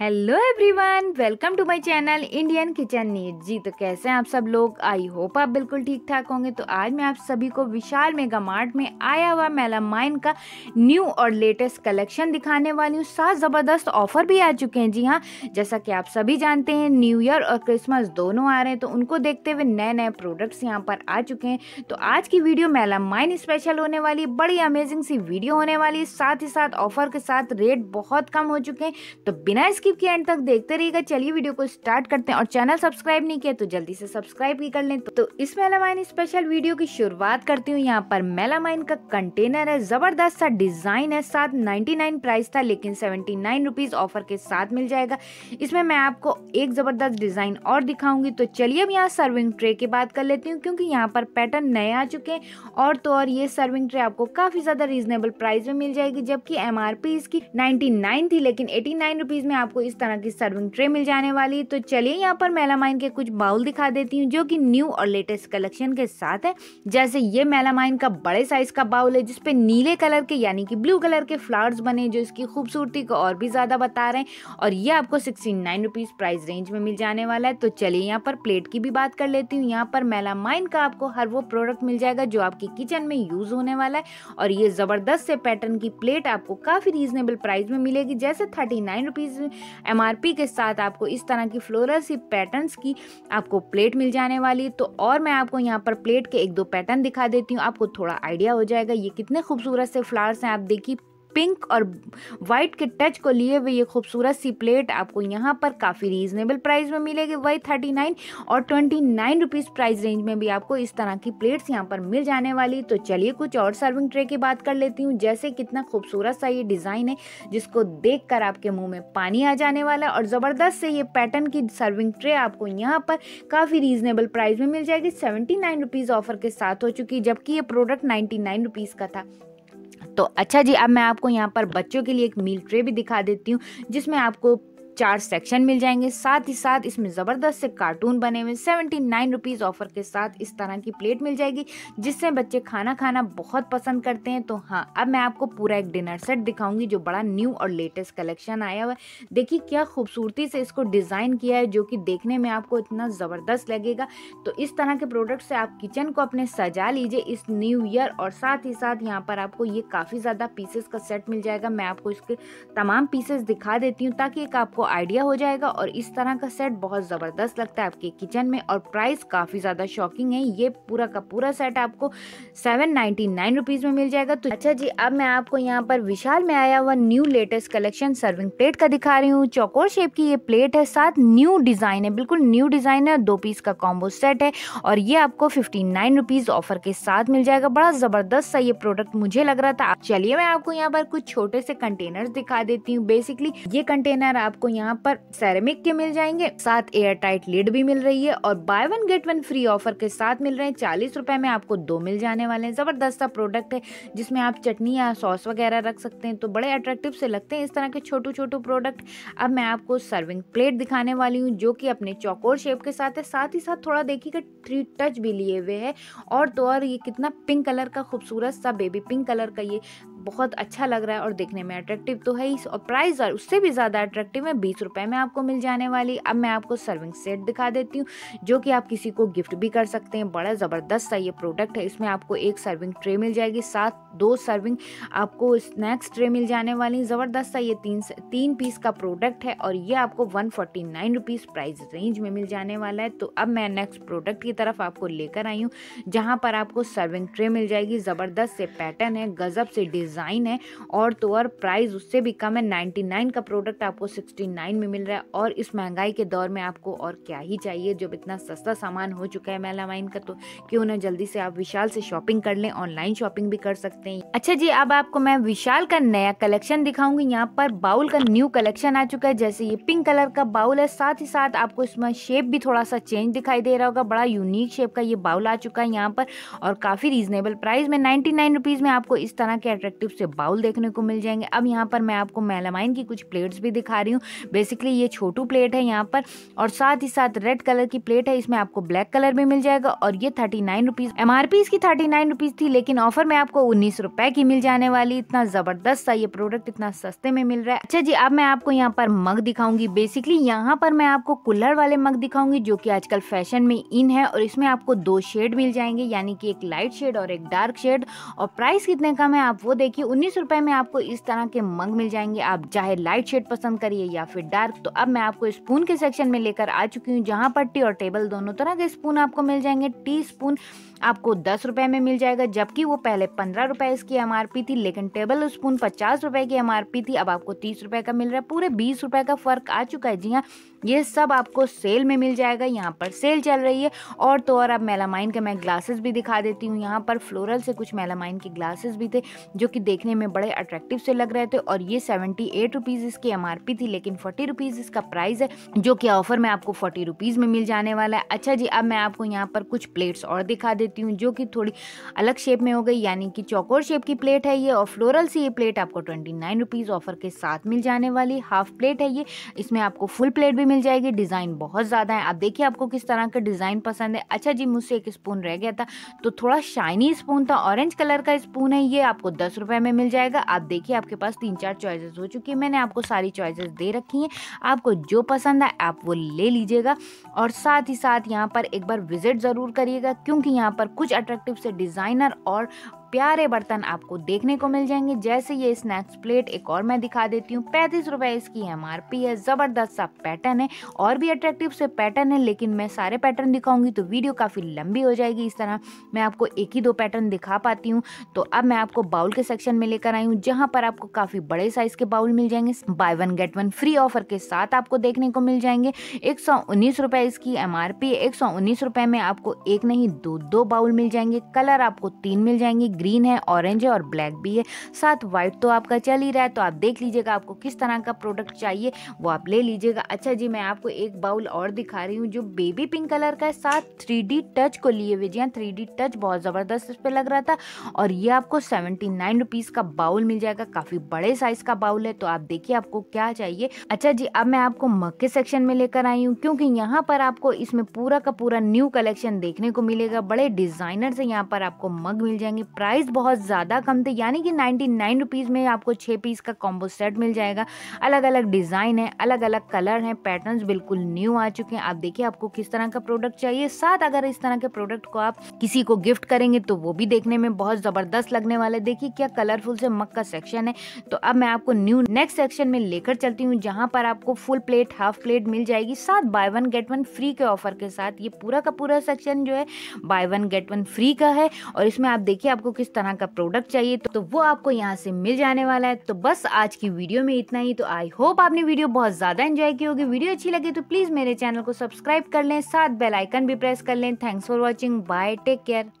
hello everyone welcome to my channel Indian kitchen need जी तो कैसे हैं आप सब लोग आई होप आप बिल्कुल ठीक ठाक होंगे तो आज मैं आप सभी को विशाल मेगा मार्ट में आया हुआ मेलामाइन का न्यू और लेटेस्ट कलेक्शन दिखाने वाली हूँ साथ ज़बरदस्त ऑफर भी आ चुके हैं जी हाँ जैसा कि आप सभी जानते हैं न्यू ईयर और क्रिसमस दोनों आ रहे हैं तो उनको देखते हुए नए नए प्रोडक्ट्स यहाँ पर आ चुके हैं तो आज की वीडियो मेलामाइन स्पेशल होने वाली बड़ी अमेजिंग सी वीडियो होने वाली साथ ही साथ ऑफर के साथ रेट बहुत कम हो चुके हैं तो बिना इसके स्किप किया एंड तक देखते रहिएगा चलिए वीडियो को स्टार्ट करते हैं और चैनल सब्सक्राइब नहीं किया तो जल्दी से सब्सक्राइब भी कर लें तो इस मेलामाइन स्पेशल वीडियो की शुरुआत करती हूँ यहाँ पर मेलामाइन का कंटेनर है जबरदस्त सा डिजाइन है साथ 99 प्राइस था लेकिन 79 रुपीस ऑफर के साथ मिल जाएगा इसमें मैं आपको एक जबरदस्त डिजाइन और दिखाऊंगी तो चलिए अब यहाँ सर्विंग ट्रे की बात कर लेती हूँ क्योंकि यहाँ पर पैटर्न नए आ चुके हैं और तो और ये सर्विंग ट्रे आपको काफी ज्यादा रीजनेबल प्राइस में मिल जाएगी जबकि एम इसकी नाइन्टी थी लेकिन एटी में आपको आपको इस तरह की सर्विंग ट्रे मिल जाने वाली है तो चलिए यहाँ पर मेलामाइन के कुछ बाउल दिखा देती हूँ जो कि न्यू और लेटेस्ट कलेक्शन के साथ है जैसे ये मेलामाइन का बड़े साइज का बाउल है जिसपे नीले कलर के यानी कि ब्लू कलर के फ्लावर्स बने जो इसकी खूबसूरती को और भी ज़्यादा बता रहे हैं और ये आपको sixty nine rupees price range में मिल जाने वाला है तो चलिए यहाँ पर प्लेट की भी बात कर लेती हूँ यहाँ पर मेलामाइन का आपको हर वो प्रोडक्ट मिल जाएगा जो आपकी किचन में यूज़ होने वाला है और ये ज़बरदस्त से पैटर्न की प्लेट आपको काफ़ी रीजनेबल प्राइस में मिलेगी जैसे थर्टी नाइन रुपीज़ एम के साथ आपको इस तरह की फ्लोरल सी पैटर्न्स की आपको प्लेट मिल जाने वाली तो और मैं आपको यहाँ पर प्लेट के एक दो पैटर्न दिखा देती हूँ आपको थोड़ा आइडिया हो जाएगा ये कितने खूबसूरत से फ्लावर्स हैं आप देखिए पिंक और वाइट के टच को लिए हुए ये खूबसूरत सी प्लेट आपको यहाँ पर काफ़ी रीजनेबल प्राइस में मिलेगी वही थर्टी नाइन और twenty nine rupees price range में भी आपको इस तरह की प्लेट्स यहाँ पर मिल जाने वाली तो चलिए कुछ और सर्विंग ट्रे की बात कर लेती हूँ जैसे कितना खूबसूरत सा ये डिज़ाइन है जिसको देख आपके मुँह में पानी आ जाने वाला और ज़बरदस्त से ये पैटर्न की सर्विंग ट्रे आपको यहाँ पर काफ़ी रीजनेबल प्राइस में मिल जाएगी सेवेंटी नाइन रुपीज़ ऑफर के साथ हो चुकी जबकि ये प्रोडक्ट नाइन्टी नाइन रुपीज़ का था तो अच्छा जी अब मैं आपको यहाँ पर बच्चों के लिए एक मील ट्रे भी दिखा देती हूँ जिसमें आपको चार सेक्शन मिल जाएंगे साथ ही साथ इसमें ज़बरदस्त से कार्टून बने हुए सेवेंटी नाइन रुपीज़ ऑफर के साथ इस तरह की प्लेट मिल जाएगी जिससे बच्चे खाना खाना बहुत पसंद करते हैं तो हाँ अब मैं आपको पूरा एक डिनर सेट दिखाऊंगी जो बड़ा न्यू और लेटेस्ट कलेक्शन आया हुआ है देखिए क्या खूबसूरती से इसको डिज़ाइन किया है जो कि देखने में आपको इतना ज़बरदस्त लगेगा तो इस तरह के प्रोडक्ट से आप किचन को अपने सजा लीजिए इस न्यू ईयर और साथ ही साथ यहाँ पर आपको ये काफ़ी ज़्यादा पीसेस का सेट मिल जाएगा मैं आपको इसके तमाम पीसेस दिखा देती हूँ ताकि एक आपको आइडिया हो जाएगा और इस तरह का सेट बहुत ज़बरदस्त लगता है आपके किचन में और प्राइस काफ़ी ज़्यादा शॉकिंग है ये पूरा का पूरा सेट आपको सेवन नाइन्टी नाइन रुपीज़ में मिल जाएगा तो अच्छा जी अब मैं आपको यहाँ पर विशाल में आया हुआ new latest collection serving plate का दिखा रही हूँ चौकोर शेप की ये प्लेट है साथ न्यू डिज़ाइन है बिल्कुल न्यू डिज़ाइन है दो पीस का कॉम्बो सेट है और ये आपको फिफ्टी नाइन रुपीज़ ऑफर के साथ मिल जाएगा बड़ा ज़बरदस्त सा ये प्रोडक्ट मुझे लग रहा था चलिए मैं आपको यहाँ पर कुछ छोटे से कंटेनर्स दिखा देती हूँ बेसिकली ये कंटेनर आपको यहाँ पर सेरेमिक के मिल जाएंगे साथ एयर टाइट लिड भी मिल रही है और buy one get one free offer के साथ मिल रहे हैं चालीस रुपए में आपको दो मिल जाने वाले हैं जबरदस्त सा प्रोडक्ट है जिसमें आप चटनी या सॉस वगैरह रख सकते हैं तो बड़े अट्रैक्टिव से लगते हैं इस तरह के छोटू छोटू प्रोडक्ट अब मैं आपको सर्विंग प्लेट दिखाने वाली हूँ जो कि अपने चौकोर शेप के साथ है साथ ही साथ थोड़ा देखिएगा थ्री टच भी लिए हुए है और तो और ये कितना पिंक कलर का खूबसूरत सा बेबी पिंक कलर का ये बहुत अच्छा लग रहा है और देखने में अट्रैक्टिव तो है ही और प्राइस उससे भी ज़्यादा अट्रैक्टिव है बीस रुपये में आपको मिल जाने वाली अब मैं आपको सर्विंग सेट दिखा देती हूँ जो कि आप किसी को गिफ्ट भी कर सकते हैं बड़ा ज़बरदस्त सा ये प्रोडक्ट है इसमें आपको एक सर्विंग ट्रे मिल जाएगी साथ दो सर्विंग आपको स्नैक्स ट्रे मिल जाने वाली ज़बरदस्त सा ये तीन तीन पीस का प्रोडक्ट है और ये आपको one forty nine rupees price range में मिल जाने वाला है तो अब मैं नेक्स्ट प्रोडक्ट की तरफ आपको लेकर आई हूँ जहाँ पर आपको सर्विंग ट्रे मिल जाएगी ज़बरदस्त से पैटर्न है गज़ब से डिज़ाइन डिज़ाइन है और तो और प्राइस उससे भी कम है नाइन्टी नाइन का प्रोडक्ट आपको सिक्सटी नाइन में मिल रहा है और इस महंगाई के दौर में आपको और क्या ही चाहिए जब इतना सस्ता सामान हो चुका है मेलामाइन का तो क्यों ना जल्दी से आप विशाल से शॉपिंग कर लें ऑनलाइन शॉपिंग भी कर सकते हैं अच्छा जी अब आपको मैं विशाल का नया कलेक्शन दिखाऊंगी यहाँ पर बाउल का न्यू कलेक्शन आ चुका है जैसे ये पिंक कलर का बाउल है साथ ही साथ आपको इसमें शेप भी थोड़ा सा चेंज दिखाई दे रहा होगा बड़ा यूनिक शेप का ये बाउल आ चुका है यहाँ पर और काफ़ी रीजनेबल प्राइस में नाइन्टी नाइन में आपको इस तरह के अट्रैक्ट परस्पेक्टिव से बाउल देखने को मिल जाएंगे अब यहाँ पर मैं आपको मेलामाइन की कुछ प्लेट्स भी दिखा रही हूँ बेसिकली ये छोटू प्लेट है यहाँ पर और साथ ही साथ रेड कलर की प्लेट है इसमें आपको ब्लैक कलर में मिल जाएगा और ये thirty nine rupees M R P इसकी थर्टी नाइन रुपीज़ थी लेकिन ऑफर में आपको उन्नीस रुपए की मिल जाने वाली इतना ज़बरदस्त सा ये प्रोडक्ट इतना सस्ते में मिल रहा है अच्छा जी अब मैं आपको यहाँ पर मग दिखाऊंगी बेसिकली यहाँ पर मैं आपको कुल्हड़ वाले मग दिखाऊंगी जो की आजकल फैशन में इन है और इसमें आपको दो शेड मिल जाएंगे यानी कि एक लाइट शेड और एक डार्क शेड और प्राइस कितने कम है आप वो देख देखिए उन्नीस रुपए में आपको इस तरह के मंग मिल जाएंगे आप चाहे लाइट शेड पसंद करिए या फिर डार्क तो अब मैं आपको स्पून के सेक्शन में लेकर आ चुकी हूँ जहाँ पर टी और टेबल दोनों तरह के स्पून आपको मिल जाएंगे टी स्पून आपको दस रुपए में मिल जाएगा जबकि वो पहले पंद्रह रुपए इसकी एम थी लेकिन टेबल स्पून पचास रुपए की एम थी अब आपको तीस रुपए का मिल रहा है पूरे बीस रुपए का फ़र्क आ चुका है जी हाँ ये सब आपको सेल में मिल जाएगा यहाँ पर सेल चल रही है और तो और अब मेलामाइन के मैं ग्लासेस भी दिखा देती हूँ यहाँ पर फ्लोरल से कुछ मेलामाइन के ग्लासेस भी थे जो कि देखने में बड़े अट्रैक्टिव से लग रहे थे और ये सेवेंटी एट रुपीज़ इसकी एम थी लेकिन फोर्टी रुपीज़ इसका प्राइस है जो कि ऑफर में आपको फोर्टी रुपीज़ में मिल जाने वाला है अच्छा जी अब मैं आपको यहाँ पर कुछ प्लेट्स और दिखा देती हूँ जो कि थोड़ी अलग शेप में हो गई यानी कि चौकोर शेप की प्लेट है ये और फ्लोरल से ये प्लेट आपको ट्वेंटी नाइन रुपीज़ ऑफर के साथ मिल जाने वाली हाफ प्लेट है ये इसमें आपको फुल प्लेट भी मिल जाएगी डिज़ाइन बहुत ज़्यादा है आप देखिए आपको किस तरह का डिज़ाइन पसंद है अच्छा जी मुझसे एक स्पून रह गया था तो थोड़ा शाइनी स्पून था ऑरेंज कलर का स्पून है ये आपको दस रुपये में मिल जाएगा आप देखिए आपके पास तीन चार चॉइसेस हो चुकी है मैंने आपको सारी चॉइसेस दे रखी हैं आपको जो पसंद है आप वो ले लीजिएगा और साथ ही साथ यहाँ पर एक बार विजिट ज़रूर करिएगा क्योंकि यहाँ पर कुछ अट्रैक्टिव से डिज़ाइनर और प्यारे बर्तन आपको देखने को मिल जाएंगे जैसे ये स्नैक्स प्लेट एक और मैं दिखा देती हूँ पैंतीस रुपए इसकी एम आर पी है ज़बरदस्त सा पैटर्न है और भी अट्रैक्टिव से पैटर्न है लेकिन मैं सारे पैटर्न दिखाऊंगी तो वीडियो काफ़ी लंबी हो जाएगी इस तरह मैं आपको एक ही दो पैटर्न दिखा पाती हूँ तो अब मैं आपको बाउल के सेक्शन में लेकर आई हूँ जहाँ पर आपको काफ़ी बड़े साइज़ के बाउल मिल जाएंगे buy one get one free offer के साथ आपको देखने को मिल जाएंगे एक सौ उन्नीस रुपए इसकी एम आर पी एक सौ उन्नीस रुपए में आपको एक नहीं दो दो बाउल मिल जाएंगे कलर आपको तीन मिल जाएंगे ग्रीन है ऑरेंज है और ब्लैक भी है साथ वाइट तो आपका चल ही रहा है तो आप देख लीजिएगा आपको किस तरह का प्रोडक्ट चाहिए वो आप ले लीजिएगा अच्छा जी मैं आपको एक बाउल और दिखा रही हूँ जो बेबी पिंक कलर का है साथ थ्री टच को लिए हुए जी हाँ थ्री टच बहुत ज़बरदस्त इस पर लग रहा था और ये आपको सेवेंटी नाइन रुपीज़ का बाउल मिल जाएगा काफ़ी बड़े साइज़ का बाउल है तो आप देखिए आपको क्या चाहिए अच्छा जी अब मैं आपको मक्के सेक्शन में लेकर आई हूँ क्योंकि यहाँ पर आपको इसमें पूरा का पूरा न्यू कलेक्शन देखने को मिलेगा बड़े डिज़ाइनर से यहाँ पर आपको मग मिल जाएंगे प्राइस प्राइस बहुत ज़्यादा कम थे यानी कि नाइन्टी नाइन रुपीज़ में आपको छः पीस का कॉम्बो सेट मिल जाएगा अलग अलग डिज़ाइन है अलग अलग कलर हैं पैटर्न बिल्कुल न्यू आ चुके हैं आप देखिए आपको किस तरह का प्रोडक्ट चाहिए साथ अगर इस तरह के प्रोडक्ट को आप किसी को गिफ्ट करेंगे तो वो भी देखने में बहुत ज़बरदस्त लगने वाला है देखिए क्या कलरफुल से मक का सेक्शन है तो अब मैं आपको न्यू नेक्स्ट सेक्शन में लेकर चलती हूँ जहाँ पर आपको फुल प्लेट हाफ प्लेट मिल जाएगी साथ buy one get one free के ऑफर के साथ ये पूरा का पूरा सेक्शन जो है buy one get one free का है और इसमें आप देखिए आपको किस तरह का प्रोडक्ट चाहिए तो वो आपको यहाँ से मिल जाने वाला है तो बस आज की वीडियो में इतना ही तो आई होप आपने वीडियो बहुत ज़्यादा एंजॉय की होगी वीडियो अच्छी लगी तो प्लीज़ मेरे चैनल को सब्सक्राइब कर लें साथ बेलाइकन भी प्रेस कर लें thanks for watching bye take care